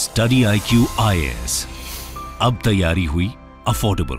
study I Q आई अब तैयारी हुई अफोर्डेबल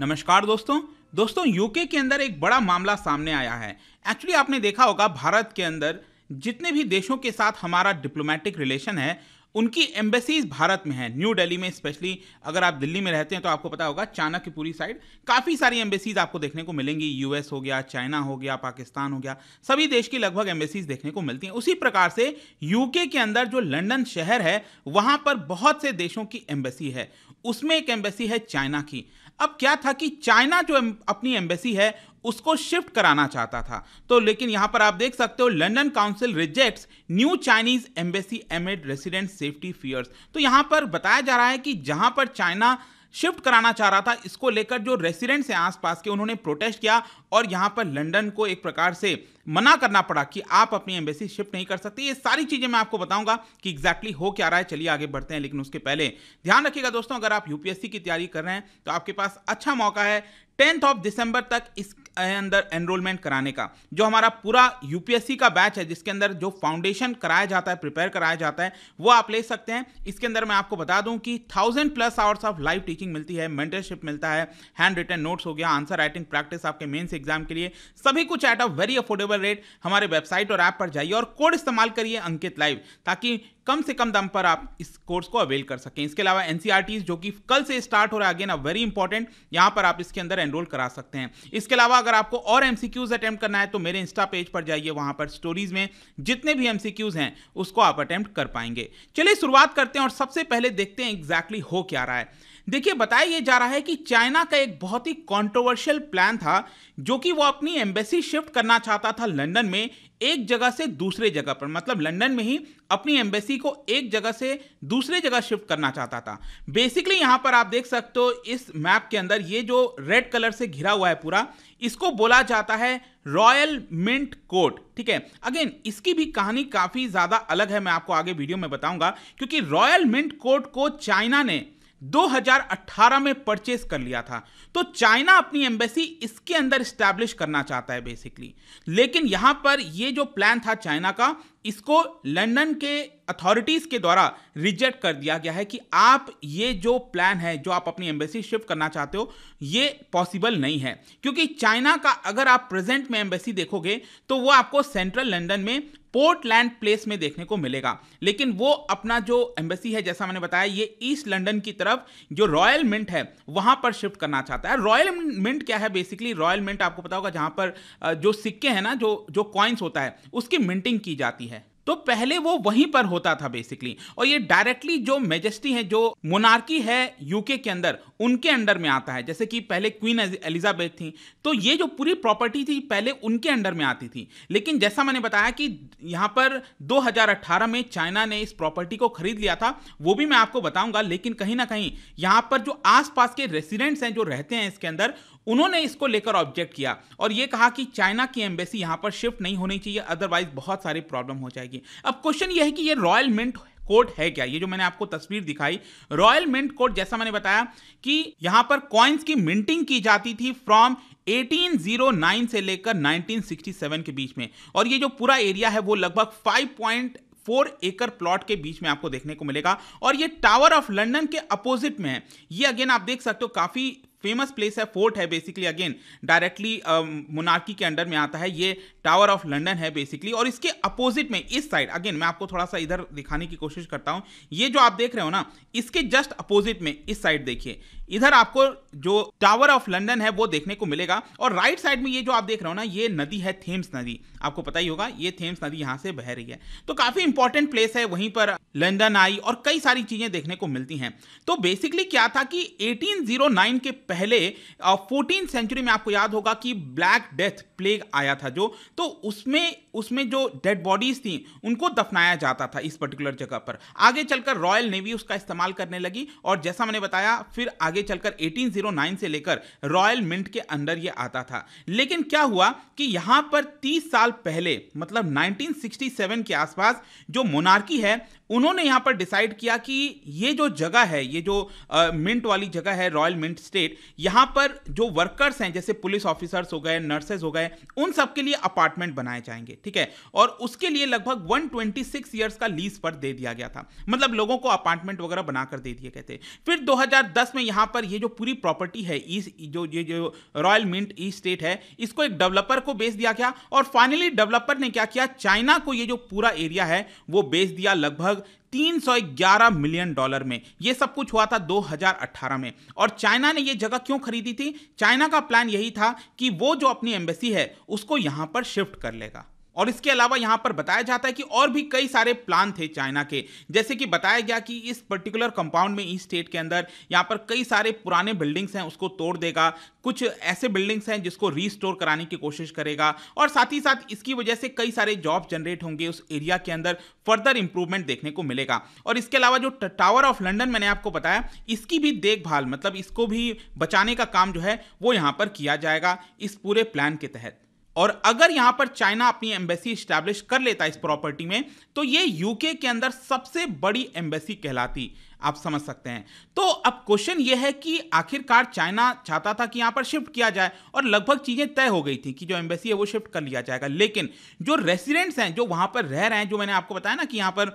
नमस्कार दोस्तों दोस्तों यूके के अंदर एक बड़ा मामला सामने आया है एक्चुअली आपने देखा होगा भारत के अंदर जितने भी देशों के साथ हमारा डिप्लोमेटिक रिलेशन है उनकी एम्बेसीज भारत में है न्यू दिल्ली में स्पेशली अगर आप दिल्ली में रहते हैं तो आपको पता होगा चाइना की पूरी साइड काफ़ी सारी एम्बेसीज आपको देखने को मिलेंगी यूएस हो गया चाइना हो गया पाकिस्तान हो गया सभी देश की लगभग एम्बेसीज देखने को मिलती हैं उसी प्रकार से यूके के अंदर जो लंडन शहर है वहां पर बहुत से देशों की एम्बेसी है उसमें एक एम्बेसी है चाइना की अब क्या था कि चाइना जो अपनी एम्बेसी है उसको शिफ्ट कराना चाहता था तो लेकिन यहां पर आप देख सकते हो London council rejects new Chinese embassy amid resident safety fears तो यहां पर बताया जा रहा है कि जहां पर चाइना शिफ्ट कराना चाह रहा था इसको लेकर जो रेसिडेंट्स हैं आसपास के उन्होंने प्रोटेस्ट किया और यहाँ पर लंदन को एक प्रकार से मना करना पड़ा कि आप अपनी एम्बेसी शिफ्ट नहीं कर सकते ये सारी चीज़ें मैं आपको बताऊंगा कि एग्जैक्टली हो क्या रहा है चलिए आगे बढ़ते हैं लेकिन उसके पहले ध्यान रखिएगा दोस्तों अगर आप यूपीएससी की तैयारी कर रहे हैं तो आपके पास अच्छा मौका है टेंथ ऑफ दिसंबर तक इस अंदर एनरोलमेंट कराने का जो हमारा पूरा यूपीएससी का बैच है जिसके अंदर जो फाउंडेशन कराया जाता है प्रिपेयर कराया जाता है वो आप ले सकते हैं इसके अंदर मैं आपको बता दूं कि thousand plus hours of live teaching मिलती है मेंटरशिप मिलता है हैंड रिटन नोट्स हो गया आंसर राइटिंग प्रैक्टिस आपके मेन्स एग्जाम के लिए सभी कुछ at a very affordable rate हमारे वेबसाइट और ऐप पर जाइए और कोड इस्तेमाल करिए अंकित लाइव ताकि कम से कम दम पर आप इस कोर्स को अवेल कर सकें इसके अलावा एन e जो कि कल से स्टार्ट हो रहा है अगेन अ वेरी इंपॉर्टेंट यहां पर आप इसके अंदर एनरोल करा सकते हैं इसके अलावा अगर आपको और एम अटेम्प्ट करना है तो मेरे इंस्टा पेज पर जाइए वहां पर स्टोरीज में जितने भी एम हैं उसको आप अटैम्प्ट कर पाएंगे चलिए शुरुआत करते हैं और सबसे पहले देखते हैं एग्जैक्टली exactly हो क्या रहा है देखिए बताया ये जा रहा है कि चाइना का एक बहुत ही कंट्रोवर्शियल प्लान था जो कि वो अपनी एम्बेसी शिफ्ट करना चाहता था लंदन में एक जगह से दूसरे जगह पर मतलब लंदन में ही अपनी एम्बेसी को एक जगह से दूसरे जगह शिफ्ट करना चाहता था बेसिकली यहाँ पर आप देख सकते हो इस मैप के अंदर ये जो रेड कलर से घिरा हुआ है पूरा इसको बोला जाता है रॉयल मिंट कोर्ट ठीक है अगेन इसकी भी कहानी काफ़ी ज़्यादा अलग है मैं आपको आगे वीडियो में बताऊंगा क्योंकि रॉयल मिंट कोर्ट को चाइना ने 2018 में परचेस कर लिया था तो चाइना अपनी एम्बेसी इसके अंदर स्टैब्लिश करना चाहता है बेसिकली लेकिन यहां पर ये जो प्लान था चाइना का इसको लंदन के अथॉरिटीज़ के द्वारा रिजेक्ट कर दिया गया है कि आप ये जो प्लान है जो आप अपनी एम्बेसी शिफ्ट करना चाहते हो ये पॉसिबल नहीं है क्योंकि चाइना का अगर आप प्रेजेंट में एम्बेसी देखोगे तो वो आपको सेंट्रल लंदन में पोर्टलैंड प्लेस में देखने को मिलेगा लेकिन वो अपना जो एम्बेसी है जैसा मैंने बताया ये ईस्ट लंदन की तरफ जो रॉयल मिंट है वहां पर शिफ्ट करना चाहता है रॉयल मिंट क्या है बेसिकली रॉयल मिंट आपको पता होगा जहां पर जो सिक्के हैं ना जो जो कॉइन्स होता है उसकी मिंटिंग की जाती है तो पहले वो वहीं पर होता था बेसिकली और ये डायरेक्टली जो मेजेस्टी है जो मोनार्की है यूके के अंदर उनके अंडर में आता है जैसे कि पहले क्वीन एलिजाबेथ थी तो ये जो पूरी प्रॉपर्टी थी पहले उनके अंडर में आती थी लेकिन जैसा मैंने बताया कि यहाँ पर 2018 में चाइना ने इस प्रॉपर्टी को खरीद लिया था वो भी मैं आपको बताऊंगा लेकिन कहीं ना कहीं यहाँ पर जो आसपास के रेसिडेंट्स हैं जो रहते हैं इसके अंदर उन्होंने इसको लेकर ऑब्जेक्ट किया और ये कहा कि चाइना की एम्बेसी यहाँ पर शिफ्ट नहीं होनी चाहिए अदरवाइज बहुत सारी प्रॉब्लम हो जाएगी की अब क्वेश्चन यह है कि ये रॉयल मिंट कोर्ट है क्या ये जो मैंने आपको तस्वीर दिखाई रॉयल मिंट कोर्ट जैसा मैंने बताया कि यहां पर कॉइन्स की मिंटिंग की जाती थी फ्रॉम 1809 से लेकर 1967 के बीच में और ये जो पूरा एरिया है वो लगभग फोर एकर प्लॉट के बीच में आपको देखने को मिलेगा और ये टावर ऑफ लंदन के अपोजिट में है ये अगेन आप देख सकते हो काफी फेमस प्लेस है फोर्ट है बेसिकली अगेन डायरेक्टली मोनार्की के अंडर में आता है ये टावर ऑफ लंडन है बेसिकली और इसके अपोजिट में इस साइड अगेन मैं आपको थोड़ा सा इधर दिखाने की कोशिश करता हूँ ये जो आप देख रहे हो ना इसके जस्ट अपोजिट में इस साइड देखिए इधर आपको जो टावर ऑफ लंडन है वो देखने को मिलेगा और राइट right साइड में ये जो आप देख रहे हो ना ये नदी है थेम्स नदी आपको पता ही होगा ये थेम्स नदी यहाँ से बह रही है तो काफ़ी इंपॉर्टेंट प्लेस है वहीं पर लंडन आई और कई सारी चीज़ें देखने को मिलती हैं तो बेसिकली क्या था कि 1809 के पहले फोर्टीन सेंचुरी में आपको याद होगा कि ब्लैक डेथ प्लेग आया था जो तो उसमें उसमें जो डेड बॉडीज थी उनको दफनाया जाता था इस पर्टिकुलर जगह पर आगे चलकर रॉयल नेवी उसका इस्तेमाल करने लगी और जैसा मैंने बताया फिर आगे चलकर 1809 से लेकर रॉयल मिंट के अंडर ये आता था लेकिन क्या हुआ कि यहां पर 30 साल पहले मतलब 1967 के आसपास जो मोनार्की है उन्होंने यहां पर डिसाइड किया कि ये जो जगह है ये जो आ, मिंट वाली जगह है रॉयल मिंट स्टेट यहां पर जो वर्कर्स हैं जैसे पुलिस ऑफिसर्स हो गए नर्सेज हो गए उन सब के लिए अपार्टमेंट बनाए जाएंगे ठीक है और उसके लिए लगभग 126 ट्वेंटी ईयर्स का लीज पर दे दिया गया था मतलब लोगों को अपार्टमेंट वगैरह बनाकर दे दिए गए थे फिर 2010 में यहां पर ये जो पूरी प्रॉपर्टी है जो ये जो रॉयल मिंट ई स्टेट है इसको एक डेवलपर को बेच दिया गया और फाइनली डेवलपर ने क्या किया चाइना को ये जो पूरा एरिया है वो बेच दिया लगभग 311 मिलियन डॉलर में ये सब कुछ हुआ था 2018 में और चाइना ने ये जगह क्यों खरीदी थी चाइना का प्लान यही था कि वो जो अपनी एम्बेसी है उसको यहाँ पर शिफ्ट कर लेगा और इसके अलावा यहाँ पर बताया जाता है कि और भी कई सारे प्लान थे चाइना के जैसे कि बताया गया कि इस पर्टिकुलर कंपाउंड में इस स्टेट के अंदर यहाँ पर कई सारे पुराने बिल्डिंग्स हैं उसको तोड़ देगा कुछ ऐसे बिल्डिंग्स हैं जिसको रीस्टोर कराने की कोशिश करेगा और साथ ही साथ इसकी वजह से कई सारे जॉब जनरेट होंगे उस एरिया के अंदर फर्दर इंप्रूवमेंट देखने को मिलेगा और इसके अलावा जो टावर ऑफ लंडन मैंने आपको बताया इसकी भी देखभाल मतलब इसको भी बचाने का काम जो है वो यहाँ पर किया जाएगा इस पूरे प्लान के तहत और अगर यहां पर चाइना अपनी एम्बेसी स्टैब्लिश कर लेता इस प्रॉपर्टी में तो ये यूके के अंदर सबसे बड़ी एम्बेसी कहलाती आप समझ सकते हैं तो अब क्वेश्चन यह है कि आखिरकार चाइना चाहता था कि यहाँ पर शिफ्ट किया जाए और लगभग चीज़ें तय हो गई थी कि जो एम्बेसी है वो शिफ्ट कर लिया जाएगा लेकिन जो रेसिडेंट्स हैं जो वहां पर रह रहे हैं जो मैंने आपको बताया ना कि यहाँ पर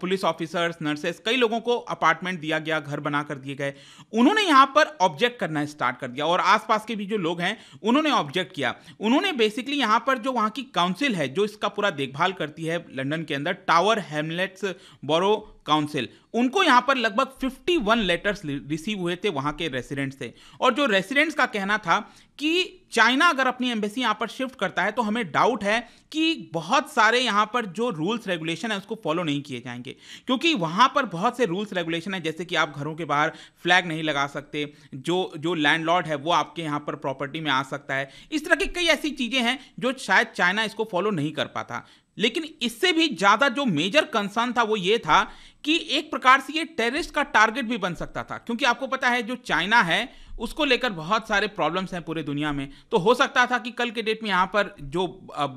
पुलिस ऑफिसर्स नर्सेस कई लोगों को अपार्टमेंट दिया गया घर बनाकर दिए गए उन्होंने यहाँ पर ऑब्जेक्ट करना स्टार्ट कर दिया और आसपास के भी जो लोग हैं उन्होंने ऑब्जेक्ट किया उन्होंने बेसिकली यहाँ पर जो वहाँ की काउंसिल है जो इसका पूरा देखभाल करती है लंडन के अंदर टावर हेमलेट्स बोरो काउंसिल उनको यहां पर लगभग 51 लेटर्स रिसीव हुए थे वहां के रेसिडेंट्स से और जो रेसिडेंट्स का कहना था कि चाइना अगर अपनी एम्बेसी यहां पर शिफ्ट करता है तो हमें डाउट है कि बहुत सारे यहां पर जो रूल्स रेगुलेशन है उसको फॉलो नहीं किए जाएंगे क्योंकि वहां पर बहुत से रूल्स रेगुलेशन है जैसे कि आप घरों के बाहर फ्लैग नहीं लगा सकते जो जो लैंडलॉर्ड है वो आपके यहां पर प्रॉपर्टी में आ सकता है इस तरह की कई ऐसी चीज़ें हैं जो शायद चाइना इसको फॉलो नहीं कर पाता लेकिन इससे भी ज़्यादा जो मेजर कंसर्न था वो ये था कि एक प्रकार से ये टेररिस्ट का टारगेट भी बन सकता था क्योंकि आपको पता है जो चाइना है उसको लेकर बहुत सारे प्रॉब्लम्स हैं पूरे दुनिया में तो हो सकता था कि कल के डेट में यहाँ पर जो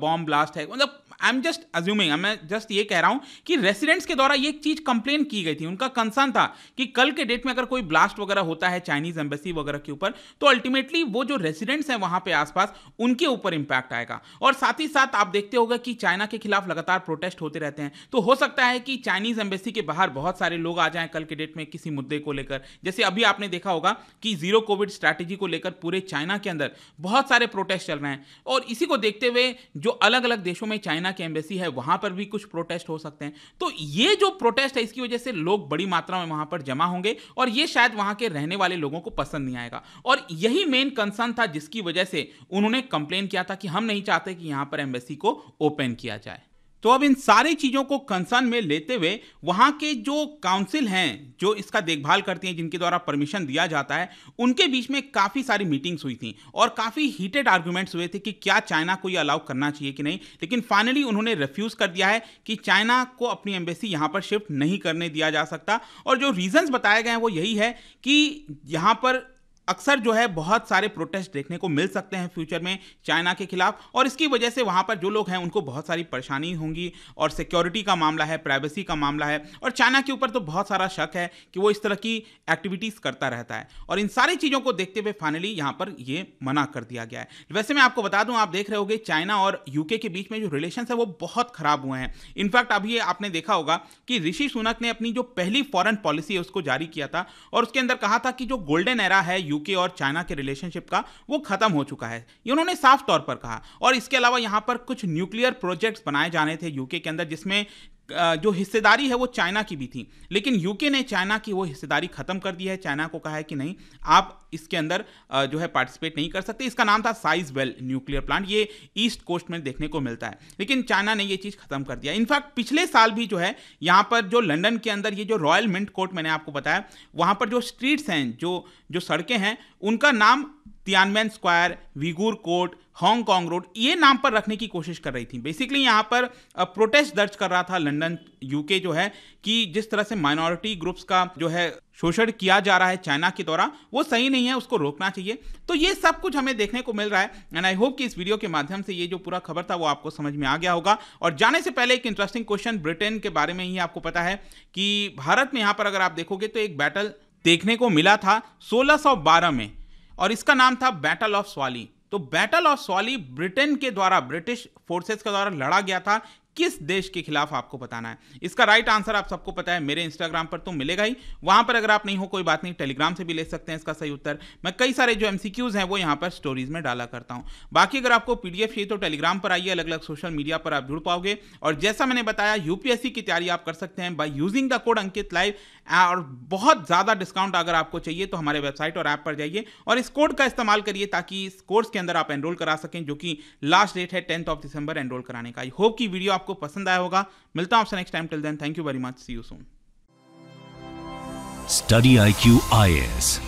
बॉम्ब ब्लास्ट है मतलब आई एम जस्ट अज्यूमिंग मैं जस्ट ये कह रहा हूँ कि रेसिडेंट्स के द्वारा ये चीज़ कंप्लेन की गई थी उनका कंसर्न था कि कल के डेट में अगर कोई ब्लास्ट वगैरह होता है चाइनीज एम्बेसी वगैरह के ऊपर तो अल्टीमेटली वो जो रेसिडेंट्स हैं वहाँ पे आसपास उनके ऊपर इम्पैक्ट आएगा और साथ ही साथ आप देखते होगा कि चाइना के खिलाफ लगातार प्रोटेस्ट होते रहते हैं तो हो सकता है कि चाइनीज एम्बेसी के बाहर बाहर बहुत सारे लोग आ जाएं कल के डेट में किसी मुद्दे को लेकर जैसे अभी आपने देखा होगा कि जीरो कोविड स्ट्रैटेजी को लेकर पूरे चाइना के अंदर बहुत सारे प्रोटेस्ट चल रहे हैं और इसी को देखते हुए जो अलग अलग देशों में चाइना की एम्बेसी है वहां पर भी कुछ प्रोटेस्ट हो सकते हैं तो ये जो प्रोटेस्ट है इसकी वजह से लोग बड़ी मात्रा में वहां पर जमा होंगे और ये शायद वहां के रहने वाले लोगों को पसंद नहीं आएगा और यही मेन कंसर्न था जिसकी वजह से उन्होंने कंप्लेन किया था कि हम नहीं चाहते कि यहां पर एम्बेसी को ओपन किया जाए तो अब इन सारी चीज़ों को कंसर्न में लेते हुए वहाँ के जो काउंसिल हैं जो इसका देखभाल करती हैं जिनके द्वारा परमिशन दिया जाता है उनके बीच में काफ़ी सारी मीटिंग्स हुई थी और काफ़ी हीटेड आर्ग्यूमेंट्स हुए थे कि क्या चाइना को ये अलाउ करना चाहिए कि नहीं लेकिन फाइनली उन्होंने रिफ्यूज़ कर दिया है कि चाइना को अपनी एम्बेसी यहाँ पर शिफ्ट नहीं करने दिया जा सकता और जो रीज़न्स बताए गए हैं वो यही है कि यहाँ पर अक्सर जो है बहुत सारे प्रोटेस्ट देखने को मिल सकते हैं फ्यूचर में चाइना के खिलाफ और इसकी वजह से वहाँ पर जो लोग हैं उनको बहुत सारी परेशानी होंगी और सिक्योरिटी का मामला है प्राइवेसी का मामला है और चाइना के ऊपर तो बहुत सारा शक है कि वो इस तरह की एक्टिविटीज़ करता रहता है और इन सारी चीज़ों को देखते हुए फाइनली यहाँ पर ये मना कर दिया गया है वैसे मैं आपको बता दूँ आप देख रहे हो चाइना और यूके के बीच में जो रिलेशन है वो बहुत ख़राब हुए हैं इनफैक्ट अभी आपने देखा होगा कि ऋषि सुनक ने अपनी जो पहली फॉरन पॉलिसी है उसको जारी किया था और उसके अंदर कहा था कि जो गोल्डन एरा है यू यूके और चाइना के रिलेशनशिप का वो खत्म हो चुका है ये उन्होंने साफ तौर पर कहा और इसके अलावा यहाँ पर कुछ न्यूक्लियर प्रोजेक्ट्स बनाए जाने थे यूके के अंदर जिसमें जो हिस्सेदारी है वो चाइना की भी थी लेकिन यूके ने चाइना की वो हिस्सेदारी ख़त्म कर दी है चाइना को कहा है कि नहीं आप इसके अंदर जो है पार्टिसिपेट नहीं कर सकते इसका नाम था साइज वेल न्यूक्लियर प्लांट ये ईस्ट कोस्ट में देखने को मिलता है लेकिन चाइना ने ये चीज़ ख़त्म कर दिया इनफैक्ट पिछले साल भी जो है यहाँ पर जो लंदन के अंदर ये जो रॉयल मिंट कोर्ट मैंने आपको बताया वहाँ पर जो स्ट्रीट्स हैं जो जो सड़कें हैं उनका नाम Tiananmen Square Uyghur Court Hong Kong Road ये नाम पर रखने की कोशिश कर रही थी बेसिकली यहाँ पर प्रोटेस्ट दर्ज कर रहा था लंदन यूके जो है कि जिस तरह से माइनॉरिटी ग्रुप्स का जो है शोषण किया जा रहा है चाइना के द्वारा वो सही नहीं है उसको रोकना चाहिए तो ये सब कुछ हमें देखने को मिल रहा है एंड आई होप कि इस वीडियो के माध्यम से ये जो पूरा खबर था वो आपको समझ में आ गया होगा और जाने से पहले एक इंटरेस्टिंग क्वेश्चन ब्रिटेन के बारे में ही आपको पता है कि भारत में यहाँ पर अगर आप देखोगे तो एक बैटल देखने को मिला था सोलह में और इसका नाम था बैटल ऑफ स्वाली तो बैटल ऑफ स्वाली ब्रिटेन के द्वारा ब्रिटिश फोर्सेस के द्वारा लड़ा गया था किस देश के खिलाफ आपको बताना है इसका राइट आंसर आप सबको पता है मेरे इंस्टाग्राम पर तो मिलेगा ही वहां पर अगर आप नहीं हो कोई बात नहीं टेलीग्राम से भी ले सकते हैं इसका सही उत्तर मैं कई सारे जो एमसीक्यूज हैं वो यहां पर स्टोरीज में डाला करता हूं बाकी अगर आपको पीडीएफ चाहिए तो टेलीग्राम पर आइए अलग अलग सोशल मीडिया पर आप जुड़ पाओगे और जैसा मैंने बताया यूपीएससी की तैयारी आप कर सकते हैं by using the code Ankit live और बहुत ज़्यादा डिस्काउंट अगर आपको चाहिए तो हमारे वेबसाइट और ऐप पर जाइए और इस कोड का इस्तेमाल करिए ताकि इस कोर्स के अंदर आप एनरोल करा सकें जो कि लास्ट डेट है टेंथ ऑफ दिसंबर एनरोल कराने का आई होप कि वीडियो आपको पसंद आया होगा मिलता हूँ आपसे next time till then thank you very much see you soon study I Q I S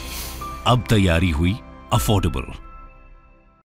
अब तैयारी हुई अफोर्डेबल